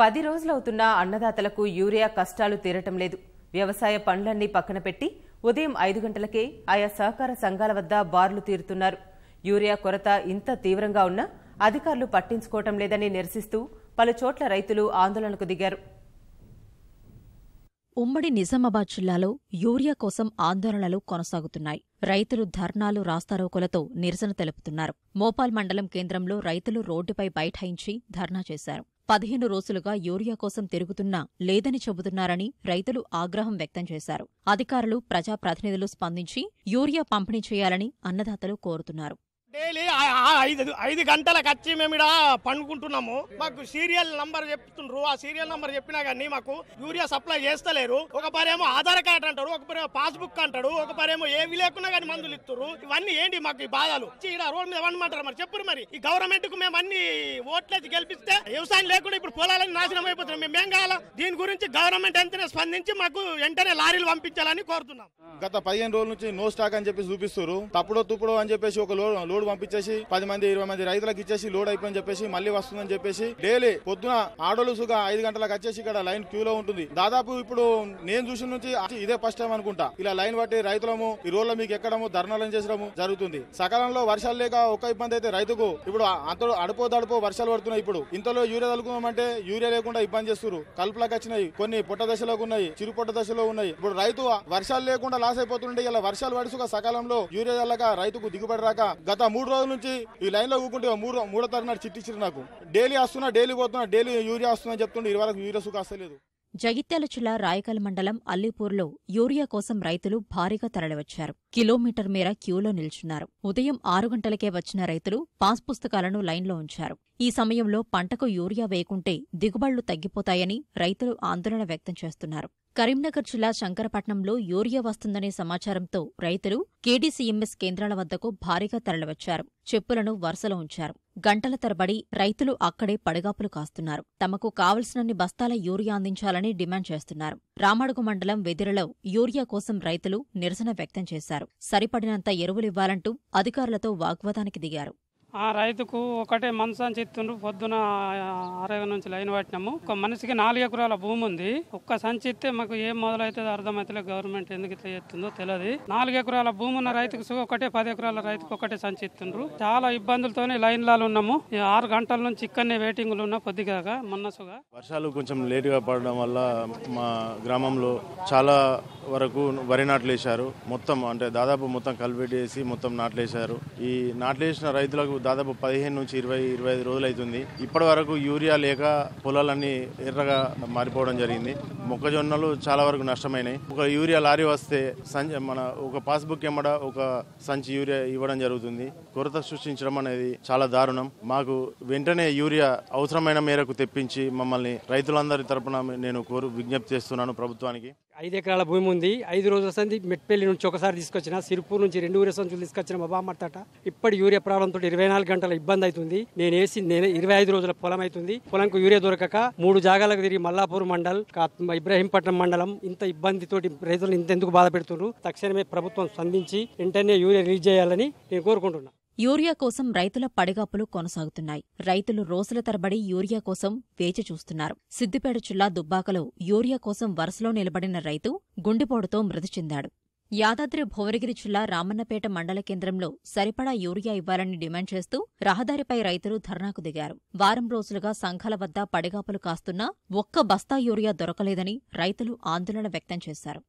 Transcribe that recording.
పది రోజులవుతున్నా అన్నదాతలకు యూరియా కష్టాలు తీరటం లేదు వ్యవసాయ పనులన్నీ పక్కన పెట్టి ఉదయం ఐదు గంటలకే ఆయా సహకార సంఘాల వద్ద బార్లు తీరుతున్నారు యూరియా కొరత ఇంత తీవ్రంగా ఉన్నా అధికారులు పట్టించుకోవటం లేదని నిరసిస్తూ పలుచోట్ల రైతులు ఆందోళనకు దిగారు ఉమ్మడి నిజామాబాద్ జిల్లాలో యూరియా కోసం ఆందోళనలు కొనసాగుతున్నాయి రైతులు ధర్నాలు రాస్తారోకులతో నిరసన తెలుపుతున్నారు మోపాల్ మండలం కేంద్రంలో రైతులు రోడ్డుపై బైఠాయించి ధర్నా చేశారు పదిహేను రోజులుగా యూరియా కోసం తిరుగుతున్నా లేదని చెబుతున్నారని రైతులు ఆగ్రహం వ్యక్తం చేశారు అధికారులు ప్రజాప్రతినిధులు స్పందించి యూరియా పంపిణీ చేయాలని అన్నదాతలు కోరుతున్నారు ఐదు ఐదు గంటలకు వచ్చి మేము ఇక్కడ పండుకుంటున్నాము మాకు సీరియల్ నంబర్ చెప్తుండ్రు ఆ సీరియల్ నంబర్ చెప్పినా కానీ మాకు యూరియా సప్లై చేస్తలేరు ఒక పరేమో ఆధార్ కార్డ్ అంటారు ఒక పరేమో పాస్బుక్ అంటాడు ఒక పరేమో ఏవి లేకున్నా కానీ మందులు ఇస్తారు ఇవన్నీ ఏంటి మాకు ఈ బాధలు ఇక్కడ రోడ్ మీద ఇవ్వమంటారు మరి చెప్పరు మరి ఈ గవర్నమెంట్ కు మేము అన్ని ఓట్లేసి గెలిపిస్తే వ్యవసాయం లేకుండా ఇప్పుడు పొలాలని నాశనం అయిపోతున్నాం మేము ఏం కావాలా దీని గురించి గవర్నమెంట్ ఎంతనే స్పందించి మాకు వెంటనే లారీలు పంపించాలని కోరుతున్నాం గత పదిహేను రోజుల నుంచి నో స్టాక్ అని చెప్పి చూపిస్తారు తప్పుడో తుప్పుడో అని చెప్పేసి ఒక లోడ్ పంపించేసి పది మంది ఇరవై మంది రైతులకు ఇచ్చేసి లోడ్ అయిపోయి చెప్పేసి మళ్ళీ వస్తుందని చెప్పేసి డైలీ పొద్దున ఆడోళ్ళు సుగా ఐదు గంటలకు వచ్చేసి ఇక్కడ లైన్ క్యూలో ఉంటుంది దాదాపు ఇప్పుడు నేను చూసిన నుంచి ఇదే ఫస్ట్ టైం అనుకుంటా ఇలా లైన్ పట్టి రైతులము ఈ రోజు మీకు ఎక్కడము ధర్నాలు చేసడము జరుగుతుంది సకాలంలో వర్షాలు లేక ఒక ఇబ్బంది అయితే రైతుకు ఇప్పుడు అంతలో అడుపో దడుపో వర్షాలు పడుతున్నాయి ఇప్పుడు ఇంతలో యూరియా తలుకున్నామంటే యూరియా లేకుండా ఇబ్బంది చేస్తారు కల్పులకు వచ్చినాయి కొన్ని పొట్ట దశలో ఉన్నాయి చిరు పొట్ట దశలో ఉన్నాయి ఇప్పుడు రైతు వర్షాలు లేకుండా లాస్ అయిపోతుండే ఇలా వర్షాలు పడుసుగా సకాలంలో యూరియా చల్లక రైతుకు దిగుబడి రాక గత మూడు రోజుల నుంచి ఈ లైన్లో ఊకుంటే మూడు మూడో తరగతి చిట్టి ఇచ్చారు నాకు డైలీ వస్తున్నా డైలీ పోతున్నా డైలీ యూరియా వస్తున్నా చెప్తుండే ఇరవై వరకు యూరియా సుఖ జగిత్యాల జిల్లా రాయకల్ మండలం అల్లీపూర్లో యూరియా కోసం రైతులు భారీగా తరలివచ్చారు కిలోమీటర్ మేర క్యూలో నిల్చున్నారు ఉదయం ఆరు గంటలకే వచ్చిన రైతులు పాస్ పుస్తకాలను లైన్లో ఉంచారు ఈ సమయంలో పంటకు యూరియా వేయకుంటే దిగుబళ్లు తగ్గిపోతాయని రైతులు ఆందోళన వ్యక్తం చేస్తున్నారు కరీంనగర్ జిల్లా శంకరపట్నంలో యూరియా వస్తుందనే సమాచారంతో రైతులు కేడీసీఎంఎస్ కేంద్రాల వద్దకు భారీగా తరలివచ్చారు చెప్పులను వరుసలో ఉంచారు గంటల తరబడి రైతులు అక్కడే పడిగాపులు కాస్తున్నారు తమకు కావలసినన్ని బస్తాల యూరియా అందించాలని డిమాండ్ చేస్తున్నారు రామడుగు మండలం వెదిరలో యూరియా కోసం రైతులు నిరసన వ్యక్తం చేశారు సరిపడినంత ఎరువులివ్వాలంటూ అధికారులతో వాగ్వాదానికి దిగారు ఆ రైతుకు ఒకటే మనసు అని చెప్తుండ్రు పొద్దున అరవై నుంచి లైన్ పట్టినాము ఒక మనిషికి నాలుగు ఎకరాల భూమి ఉంది ఒక్క సంచి ఇస్తే మాకు ఏం మొదలైతే అర్థమైతే గవర్నమెంట్ ఎందుకు ఇట్లా చేస్తుందో తెలియదు నాలుగు ఎకరాల భూమి ఉన్న రైతుకు ఒకటే పది ఎకరాల రైతుకు ఒకటే సంచి ఇస్తుండ్రు చాలా ఇబ్బందులతోనే లైన్ లాలు ఉన్నాము ఆరు గంటల నుంచి ఇక్కడనే వెయిటింగ్లు ఉన్నా కొద్దిగా మొన్నసుగా వర్షాలు కొంచెం లేటుగా పడడం వల్ల మా గ్రామంలో చాలా వరకు వరి నాట్లేశారు మొత్తం అంటే దాదాపు మొత్తం కల్పెట్టేసి మొత్తం నాట్లేశారు ఈ నాట్లేసిన రైతులకు దాదాపు పదిహేను నుంచి ఇరవై ఇరవై ఐదు రోజులు అవుతుంది ఇప్పటి వరకు యూరియా లేక పొలాలన్నీ ఎర్రగా మారిపోవడం జరిగింది మొక్కజొన్నలు చాలా వరకు నష్టమైనాయి ఒక యూరియా లారీ వస్తే సంచి మన ఒక పాస్బుక్ ఎమ్మడ ఒక సంచి యూరియా ఇవ్వడం జరుగుతుంది కొరత సృష్టించడం అనేది చాలా దారుణం మాకు వెంటనే యూరియా అవసరమైన మేరకు తెప్పించి మమ్మల్ని రైతులందరి తరపున నేను కోరు విజ్ఞప్తి చేస్తున్నాను ప్రభుత్వానికి ఐదు ఎకరాల భూమి ఉంది ఐదు రోజుల సంది మెట్పల్లి నుంచి ఒకసారి తీసుకొచ్చిన సిరిపూర్ నుంచి రెండు ఊరే సంచులు తీసుకొచ్చిన మబామట్టట ఇప్పటి యూరియా ప్రాబ్లంతో ఇరవై నాలుగు గంటల ఇబ్బంది అవుతుంది నేను వేసి నేను ఇరవై ఐదు రోజుల పొలం అవుతుంది పొలంకు యూరియా దొరకక మూడు జాగాలకు తిరిగి మల్లాపూర్ మండల్ ఇబ్రహీంపట్నం మండలం ఇంత ఇబ్బందితోటి రైతులు ఇంతెందుకు బాధ పెడుతున్నారు తక్షణమే ప్రభుత్వం స్పందించి వెంటనే యూరియా రిలీజ్ చేయాలని నేను కోరుకుంటున్నాను యూరియా కోసం రైతుల పడిగాపులు కొనసాగుతున్నాయి రైతులు రోజుల తరబడి యూరియా కోసం వేచి చూస్తున్నారు సిద్దిపేట జిల్లా దుబ్బాకలో యూరియా కోసం వరుసలో నిలబడిన రైతు గుండెపోటుతో మృతి చెందాడు యాదాద్రి భువనగిరి జిల్లా రామన్నపేట మండల కేంద్రంలో సరిపడా యూరియా ఇవ్వాలని డిమాండ్ చేస్తూ రహదారిపై రైతులు ధర్నాకు దిగారు వారం రోజులుగా సంఘాల వద్ద పడిగాపులు కాస్తున్నా ఒక్క బస్తా యూరియా దొరకలేదని రైతులు ఆందోళన వ్యక్తం చేశారు